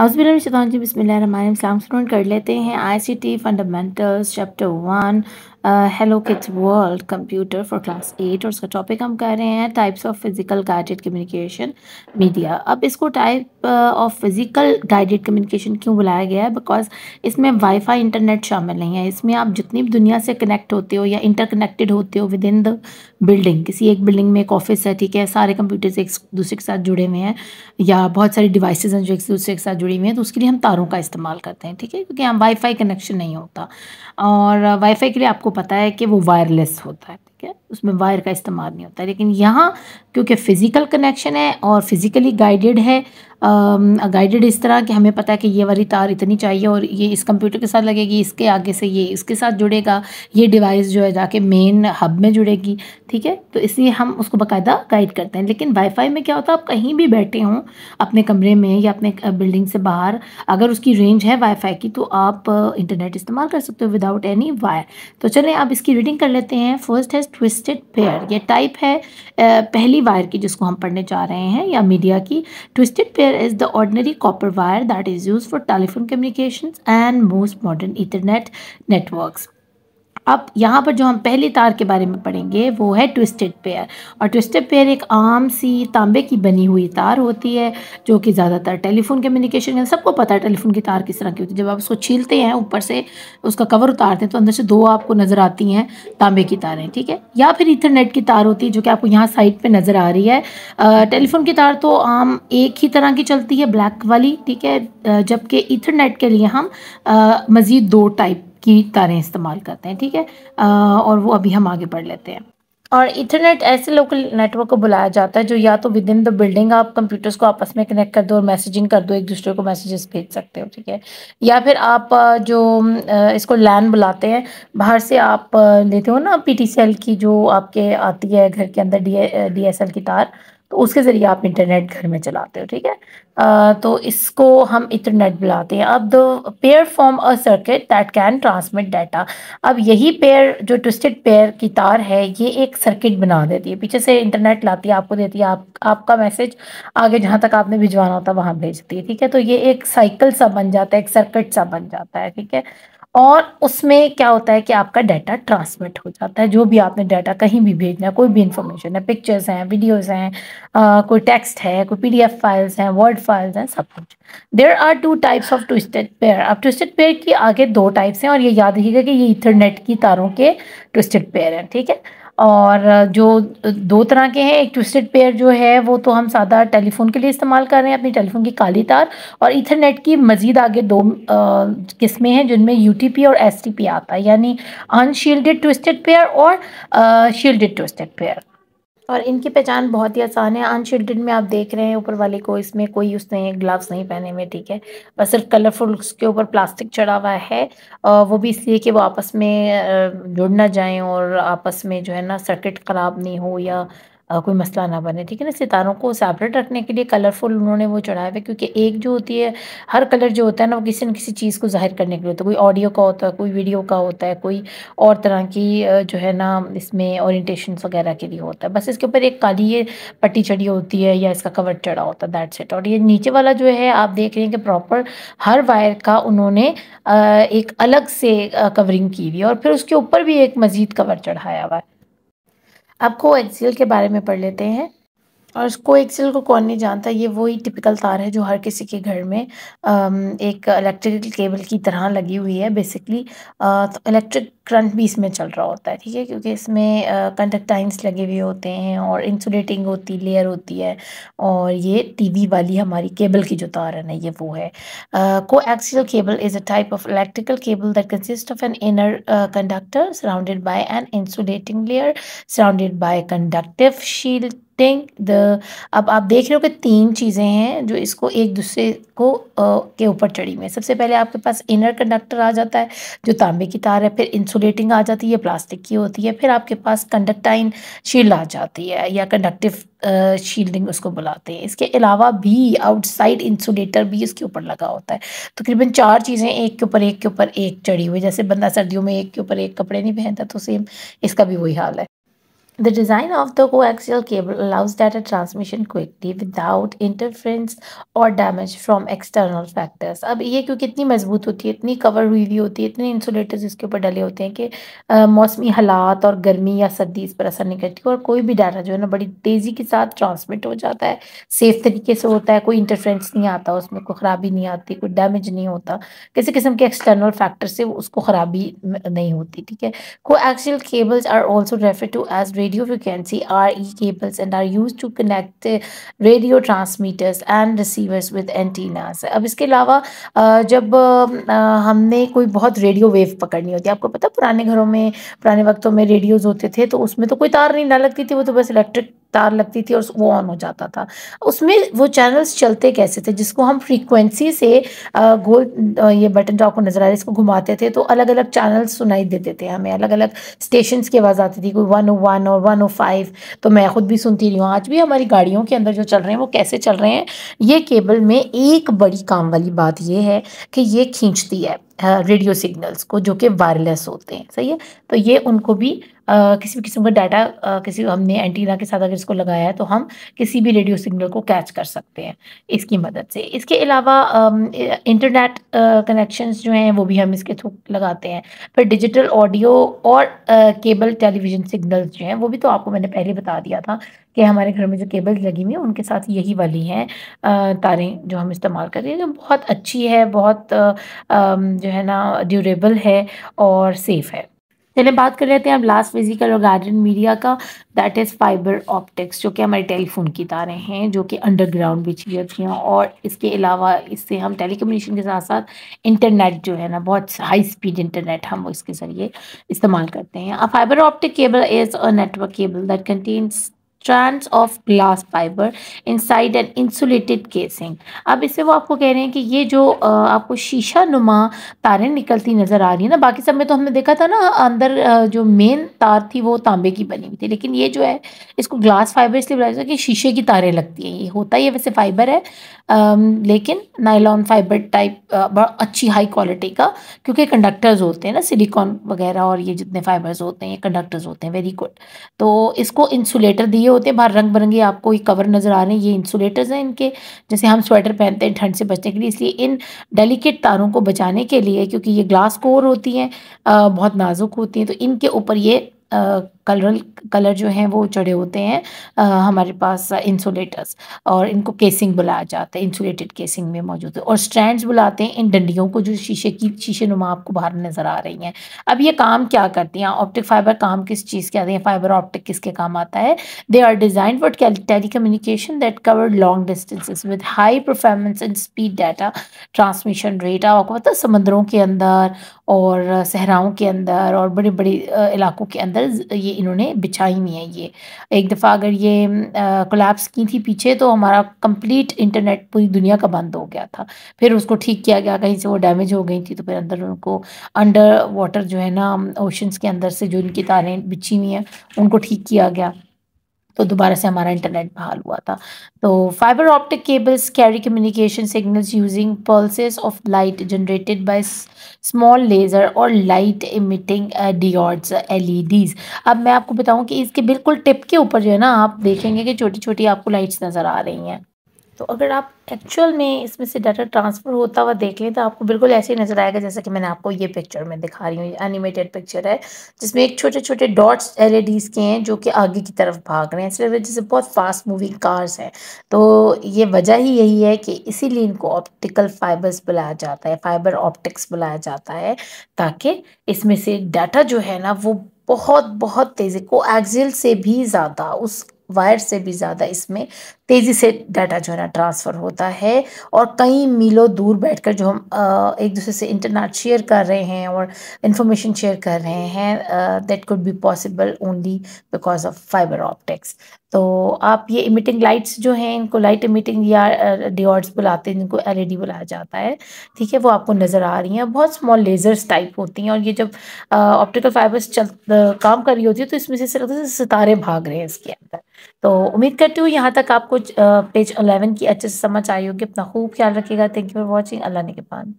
हज़बिलशाजी बसमिल्लाम student कर लेते हैं ICT fundamentals chapter one hello kits world computer for class eight और उसका टॉपिक हम कर रहे हैं types of physical guided communication media अब इसको type of physical guided communication क्यों बुलाया गया है बिकॉज इसमें वाईफाई इंटरनेट शामिल नहीं है इसमें आप जितनी भी दुनिया से कनेक्ट होते हो या इंटरकनेक्टेड होते हो विद इन द बिल्डिंग किसी एक बिल्डिंग में एक ऑफिस है ठीक है सारे कंप्यूटर्स एक दूसरे के साथ जुड़े हुए हैं या बहुत सारी डिवाइसेज हैं जो एक दूसरे के साथ जुड़ी हुई हैं तो उसके लिए हम तारों का इस्तेमाल करते हैं ठीक है क्योंकि यहाँ वाईफाई कनेक्शन नहीं होता और वाईफाई के लिए आपको पता है कि वो वायरलेस होता है ठीक है उसमें वायर का इस्तेमाल नहीं होता लेकिन यहाँ क्योंकि फ़िज़िकल कनेक्शन है और फिज़िकली गाइडेड है गाइडेड इस तरह कि हमें पता है कि ये वाली तार इतनी चाहिए और ये इस कंप्यूटर के साथ लगेगी इसके आगे से ये इसके साथ जुड़ेगा ये डिवाइस जो है जाके मेन हब में जुड़ेगी ठीक है तो इसलिए हम उसको बाकायदा गाइड करते हैं लेकिन वाईफाई में क्या होता है आप कहीं भी बैठे हों अपने कमरे में या अपने बिल्डिंग से बाहर अगर उसकी रेंज है वाईफाई की तो आप इंटरनेट इस्तेमाल कर सकते हो विदाउट एनी वायर तो चलें आप इसकी रीडिंग कर लेते हैं फर्स्ट है ट्विस्ट ट्विस्टेड पेयर ये टाइप है पहली वायर की जिसको हम पढ़ने जा रहे हैं या मीडिया की twisted pair is the ordinary copper wire that is use for telephone communication and most modern internet networks अब यहाँ पर जो हम पहली तार के बारे में पढ़ेंगे वो है ट्विस्टेड पेयर और ट्विस्टेड पेयर एक आम सी तांबे की बनी हुई तार होती है जो कि ज़्यादातर टेलीफोन कम्युनिकेशन के सबको पता है टेलीफोन की तार किस तरह की होती है जब आप उसको छीलते हैं ऊपर से उसका कवर उतारते हैं तो अंदर से दो आपको नज़र आती हैं तांबे की तारें ठीक है या फिर इथरनेट की तार होती है जो कि आपको यहाँ साइड पर नज़र आ रही है टेलीफोन की तार तो आम एक ही तरह की चलती है ब्लैक वाली ठीक है जबकि इथरनेट के लिए हम मज़ीद दो टाइप की तारें इस्तेमाल करते हैं ठीक है और वो अभी हम आगे बढ़ लेते हैं और इंटरनेट ऐसे लोकल नेटवर्क को बुलाया जाता है जो या तो विद इन द बिल्डिंग आप कंप्यूटर्स को आपस में कनेक्ट कर दो और मैसेजिंग कर दो एक दूसरे को मैसेजेस भेज सकते हो ठीक है या फिर आप जो इसको लैन बुलाते हैं बाहर से आप लेते हो ना पी की जो आपके आती है घर के अंदर डी डी एस एल की तार तो उसके ज़रिए आप इंटरनेट घर में चलाते हो ठीक है आ, तो इसको हम इंटरनेट बुलाते हैं अब the pair form a circuit that can transmit data अब यही पेयर जो ट्विस्टेड पेयर की तार है ये एक सर्किट बना देती है पीछे से इंटरनेट लाती है आपको देती है आप आपका मैसेज आगे जहाँ तक आपने भिजवाना होता है वहाँ भेजती है ठीक है तो ये एक साइकिल सा बन जाता है एक सर्किट सा बन जाता है ठीक है और उसमें क्या होता है कि आपका डाटा ट्रांसमिट हो जाता है जो भी आपने डाटा कहीं भी भेजना है कोई भी इंफॉर्मेशन है पिक्चर्स हैं वीडियोस हैं कोई टेक्स्ट है कोई पीडीएफ फाइल्स हैं वर्ड फाइल्स हैं सब कुछ there are two types of twisted pair अब ट्विस्टेड पेयर की आगे दो टाइप्स हैं और ये याद रखिएगा कि ये इथरनेट की तारों के ट्विस्टेड पेयर हैं ठीक है और जो दो तरह के हैं एक ट्विस्टेड पेयर जो है वो तो हम सादा टेलीफोन के लिए इस्तेमाल कर रहे हैं अपनी टेलीफोन की काली तार और इथरनेट की मज़ीद आगे दो किस्में हैं जिनमें यू और एस आता है यानी अनशील्डेड ट्विस्टेड पेयर और शील्डेड ट्विस्टेड पेयर और इनकी पहचान बहुत ही आसान है अनशिल्डेड में आप देख रहे हैं ऊपर वाले को इसमें कोई यूज़ नहीं ग्लव्स नहीं पहने हुए ठीक है बस सिर्फ कलरफुल उसके ऊपर प्लास्टिक चढ़ा हुआ है वो भी इसलिए कि वो आपस में जुड़ ना जाएं और आपस में जो है ना सर्किट ख़राब नहीं हो या कोई मसला ना बने ठीक है ना सितारों को सेपरेट रखने के लिए कलरफुल उन्होंने वो चढ़ाया हुआ है क्योंकि एक जो होती है हर कलर जो होता है ना वो किसी न किसी चीज़ को जाहिर करने के लिए होता है कोई ऑडियो का होता है कोई वीडियो का होता है कोई और तरह की जो है ना इसमें ओरिएंटेशन वगैरह के लिए होता है बस इसके ऊपर एक काली ये पट्टी चढ़ी होती है या इसका कवर चढ़ा होता है दैट सेट और ये नीचे वाला जो है आप देख रहे हैं कि प्रॉपर हर वायर का उन्होंने एक अलग से कवरिंग की हुई है और फिर उसके ऊपर भी एक मज़ीद कवर चढ़ाया हुआ है अब को एक्सियल के बारे में पढ़ लेते हैं और को एक्सियल को कौन नहीं जानता ये वही टिपिकल तार है जो हर किसी के घर में एक इलेक्ट्रिकल केबल की तरह लगी हुई है बेसिकली इलेक्ट्रिक करंट भी इसमें चल रहा होता है ठीक है क्योंकि इसमें कंडक्टाइंस लगे हुए होते हैं और इंसुलेटिंग होती लेयर होती है और ये टीवी वाली हमारी केबल की जो तार है ना ये वो है coaxial cable is a type of electrical cable that consist of an inner conductor surrounded by an insulating layer surrounded by conductive shielding the अब आप देख रहे हो कि तीन चीज़ें हैं जो इसको एक दूसरे को आ, के ऊपर चढ़ी हुई है सबसे पहले आपके पास इनर कंडक्टर आ जाता है जो तांबे की तार है फिर इंसुलेट इंसुलेटिंग आ जाती है प्लास्टिक की होती है फिर आपके पास कंडक्टाइन शील्ड आ जाती है या कंडक्टिव शील्डिंग उसको बुलाते हैं इसके अलावा भी आउटसाइड इंसुलेटर भी इसके ऊपर लगा होता है तो तकरीबन तो चार चीज़ें एक के ऊपर एक के ऊपर एक चढ़ी हुई जैसे बंदा सर्दियों में एक के ऊपर एक कपड़े नहीं पहनता तो सेम इसका भी वही हाल है The design of the coaxial cable allows data transmission quickly without interference or damage from external factors. अब ये क्योंकि इतनी मजबूत होती है इतनी कवर हुई हुई होती है इतने इंसुलेटर्स इसके ऊपर डले होते हैं कि मौसमी हालात और गर्मी या सर्दी इस पर असर नहीं करती और कोई भी डाटा जो है ना बड़ी तेज़ी के साथ ट्रांसमिट हो जाता है सेफ तरीके से होता है कोई इंटरफ्रेंस नहीं आता उसमें कोई ख़राबी नहीं आती कोई डैमेज नहीं होता किसी किस्म के एक्सटर्नल फैक्टर से उसको ख़राबी नहीं होती ठीक है coaxial cables are also refer to as radio frequency RE cables and are used to connect radio transmitters and receivers with antennas. अब इसके अलावा जब हमने कोई बहुत रेडियो वेव पकड़नी होती है आपको पता पुराने घरों में पुराने वक्तों में रेडियोज होते थे तो उसमें तो कोई तार नहीं ना लगती थी वो तो बस इलेक्ट्रिक तार लगती थी और वो ऑन हो जाता था उसमें वो चैनल्स चलते कैसे थे जिसको हम फ्रीक्वेंसी से गोल ये बटन जो आपको नज़र आ रहा है इसको घुमाते थे तो अलग अलग चैनल्स सुनाई देते थे हमें अलग अलग स्टेशन की आवाज़ आती थी कोई वन वन oh और वन फाइव oh तो मैं खुद भी सुनती रही हूँ आज भी हमारी गाड़ियों के अंदर जो चल रहे हैं वो कैसे चल रहे हैं ये केबल में एक बड़ी काम वाली बात ये है कि ये खींचती है रेडियो सिग्नल्स को जो कि वायरलेस होते हैं सही है तो ये उनको भी किसी भी किस्म का डाटा किसी हमने एंटीना के साथ अगर इसको लगाया है तो हम किसी भी रेडियो सिग्नल को कैच कर सकते हैं इसकी मदद से इसके अलावा इंटरनेट कनेक्शन जो हैं वो भी हम इसके थ्रू लगाते हैं फिर डिजिटल ऑडियो और केबल टेलीविज़न सिग्नल जो हैं वो भी तो आपको मैंने पहले बता दिया था कि हमारे घर में जो केबल्स लगी हुई हैं उनके साथ यही वाली हैं तारें जो हम इस्तेमाल कर रहे हैं जो बहुत अच्छी है बहुत जो है ना ड्यूरेबल है और सेफ़ है चलिए बात कर लेते हैं अब लास्ट फिजिकल और गार्डन मीडिया का दैट इज़ फाइबर ऑप्टिक्स जो कि हमारे टेलीफोन की तारें हैं जो कि अंडरग्राउंड बिछी होती हैं और इसके अलावा इससे हम टेली के साथ साथ इंटरनेट जो है ना बहुत हाई स्पीड इंटरनेट हम इसके ज़रिए इस्तेमाल करते हैं अब fibre optic cable is a network cable that contains of glass fibre inside and insulated casing अब इससे वो आपको कह रहे हैं कि ये जो आपको शीशा नुमा तारें निकलती नज़र आ रही है ना बाकी सब में तो हमने देखा था ना अंदर जो मेन तार थी वो तांबे की बनी हुई थी लेकिन ये जो है इसको ग्लास फाइबर इसलिए बनाया जाता कि शीशे की तारें लगती हैं ये होता ही है वैसे फाइबर है लेकिन नाइलॉन फाइबर टाइप बड़ा अच्छी हाई क्वालिटी का क्योंकि कंडक्टर्स होते हैं ना सिलिकॉन वगैरह और ये जितने फाइबर्स होते हैं ये कंडक्टर्स होते हैं वेरी गुड तो इसको इंसुलेटर दिए होते हैं बाहर रंग बिरंगे आपको ये कवर नज़र आ रहे हैं ये इंसुलेटर्स हैं इनके जैसे हम स्वेटर पहनते हैं ठंड से बचने के लिए इसलिए इन डेलिकेट तारों को बचाने के लिए क्योंकि ये ग्लास कोर होती हैं बहुत नाजुक होती हैं तो इनके ऊपर ये कलरल कलर जो हैं वो चढ़े होते हैं हमारे पास इंसुलेटर्स और इनको केसिंग बुलाया जाता है इंसुलेटेड केसिंग में मौजूद है और स्टैंड्स बुलाते हैं इन डंडियों को जो शीशे की शीशे नुमा आपको बाहर नज़र आ रही हैं अब ये काम क्या करती हैं ऑप्टिक फाइबर काम किस चीज़ के आते हैं फाइबर ऑप्टिक किसके काम आता है they are design for telecommunication that cover long distances with high performance and speed data transmission rate आपको पता समंदरों के अंदर और सहराओं के अंदर और बड़े बड़े इलाकों के अंदर टाइल्स ये इन्होंने बिछाई हुई हैं ये एक दफ़ा अगर ये कोलेप्स की थी पीछे तो हमारा कंप्लीट इंटरनेट पूरी दुनिया का बंद हो गया था फिर उसको ठीक किया गया कहीं से वो डैमेज हो गई थी तो फिर अंदर उनको अंडर वाटर जो है ना ओशंस के अंदर से जो इनकी तारें बिछी हुई हैं उनको ठीक किया गया तो दोबारा से हमारा इंटरनेट बहाल हुआ था तो fibre optic cables carry communication signals using pulses of light generated by small laser और लाइट इमिटिंग डिओड्स एलईडीज अब मैं आपको बताऊं कि इसके बिल्कुल टिप के ऊपर जो है ना आप देखेंगे कि छोटी छोटी आपको लाइट्स नज़र आ रही हैं तो अगर आप एक्चुअल में इसमें से डाटा ट्रांसफ़र होता हुआ देख लें तो आपको बिल्कुल ऐसे ही नज़र आएगा जैसा कि मैंने आपको ये पिक्चर में दिखा रही हूँ ये एनिमेटेड पिक्चर है जिसमें एक छोटे छोटे डॉट्स एलईडीज़ के हैं जो कि आगे की तरफ भाग रहे हैं इसलिए वजह से बहुत फास्ट मूविंग कार्स हैं तो ये वजह ही यही है कि इसीलिए इनको ऑप्टिकल फाइबर्स बुलाया जाता है फाइबर ऑप्टिक्स बुलाया जाता है ताकि इसमें से डाटा जो है ना वो बहुत बहुत तेज़ी को एक्जिल से भी ज़्यादा उस वायर से भी ज़्यादा इसमें तेज़ी से डाटा जो है ना ट्रांसफ़र होता है और कई मीलों दूर बैठकर जो हम एक दूसरे से इंटरनेट शेयर कर रहे हैं और इंफॉर्मेशन शेयर कर रहे हैं that could be possible only because of fibre optics तो आप ये इमिटिंग लाइट्स जो हैं इनको लाइट इमिटिंग या डिओर्ड्स बुलाते हैं जिनको एल बुलाया जाता है ठीक है वो आपको नज़र आ रही हैं बहुत स्मॉल लेज़र्स टाइप होती हैं और ये जब ऑप्टिकल फाइबर्स चल काम कर रही होती है तो इसमें से है सितारे भाग रहे हैं इसके अंदर तो उम्मीद करती हूँ यहाँ तक आपको कुछ पेज अलेवन की अच्छे से समझ आई होगी अपना खूब ख्याल रखिएगा थैंक यू फॉर वॉचिंग अल्लाह ने के पान